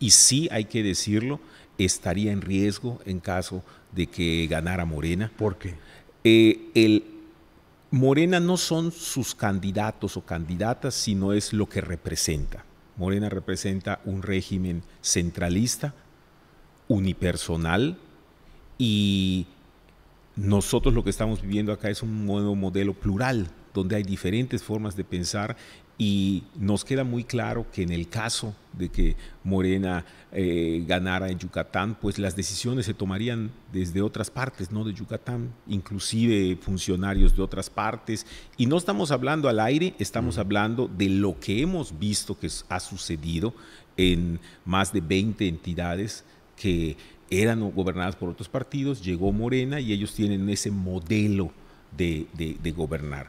y sí hay que decirlo, estaría en riesgo en caso de que ganara Morena. ¿Por qué? Eh, el, Morena no son sus candidatos o candidatas, sino es lo que representa. Morena representa un régimen centralista, unipersonal, y nosotros lo que estamos viviendo acá es un nuevo modelo plural, donde hay diferentes formas de pensar y nos queda muy claro que en el caso de que Morena eh, ganara en Yucatán, pues las decisiones se tomarían desde otras partes, no de Yucatán, inclusive funcionarios de otras partes. Y no estamos hablando al aire, estamos hablando de lo que hemos visto que ha sucedido en más de 20 entidades que eran gobernadas por otros partidos, llegó Morena y ellos tienen ese modelo de gobernar.